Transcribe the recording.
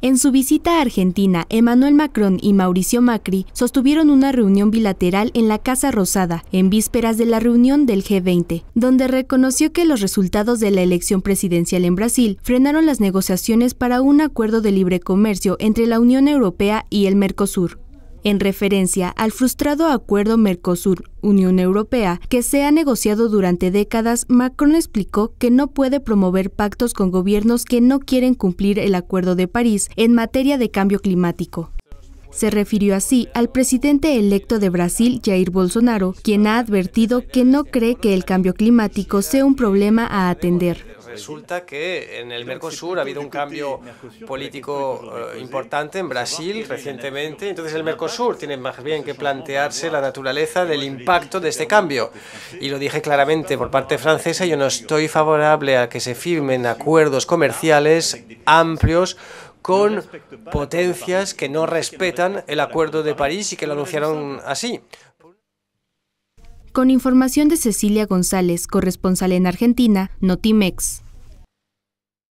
En su visita a Argentina, Emmanuel Macron y Mauricio Macri sostuvieron una reunión bilateral en la Casa Rosada, en vísperas de la reunión del G20, donde reconoció que los resultados de la elección presidencial en Brasil frenaron las negociaciones para un acuerdo de libre comercio entre la Unión Europea y el Mercosur en referencia al frustrado acuerdo Mercosur-Unión Europea que se ha negociado durante décadas, Macron explicó que no puede promover pactos con gobiernos que no quieren cumplir el Acuerdo de París en materia de cambio climático. Se refirió así al presidente electo de Brasil, Jair Bolsonaro, quien ha advertido que no cree que el cambio climático sea un problema a atender resulta que en el Mercosur ha habido un cambio político importante en Brasil recientemente. Entonces el Mercosur tiene más bien que plantearse la naturaleza del impacto de este cambio. Y lo dije claramente por parte francesa, yo no estoy favorable a que se firmen acuerdos comerciales amplios con potencias que no respetan el Acuerdo de París y que lo anunciaron así. Con información de Cecilia González, corresponsal en Argentina, Notimex.